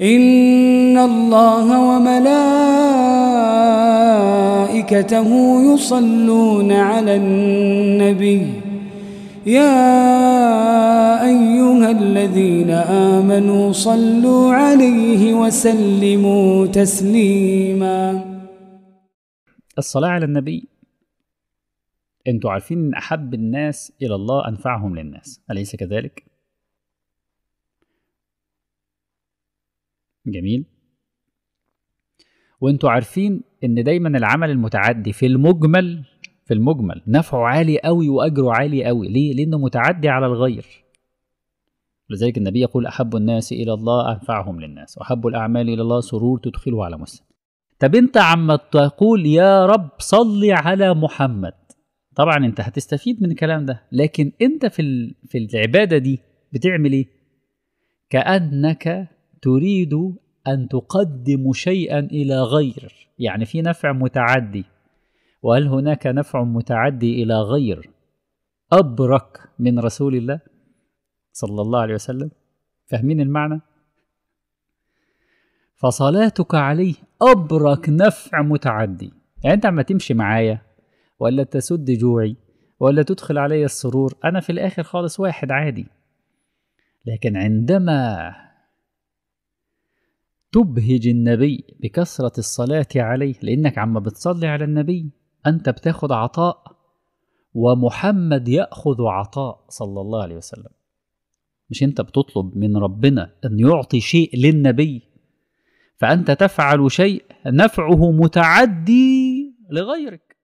إن الله وملائكته يصلون على النبي يا أيها الذين آمنوا صلوا عليه وسلموا تسليما الصلاة على النبي أنتم عارفين ان احب الناس الى الله انفعهم للناس اليس كذلك جميل وانتوا عارفين ان دايما العمل المتعدي في المجمل في المجمل نفعه عالي قوي واجره عالي قوي ليه لانه متعدي على الغير لذلك النبي يقول احب الناس الى الله انفعهم للناس واحب الاعمال الى الله سرور تدخله على مسلم طب انت عم تقول يا رب صلي على محمد طبعا انت هتستفيد من الكلام ده لكن انت في في العباده دي بتعمل ايه كانك تريد أن تقدم شيئا إلى غير يعني في نفع متعدي وهل هناك نفع متعدي إلى غير أبرك من رسول الله صلى الله عليه وسلم فاهمين المعنى فصلاتك عليه أبرك نفع متعدي يعني أنت عم تمشي معايا ولا تسد جوعي ولا تدخل علي السرور أنا في الآخر خالص واحد عادي لكن عندما تبهج النبي بكثرة الصلاة عليه لأنك عما بتصلي على النبي أنت بتاخذ عطاء ومحمد يأخذ عطاء صلى الله عليه وسلم مش أنت بتطلب من ربنا أن يعطي شيء للنبي فأنت تفعل شيء نفعه متعدي لغيرك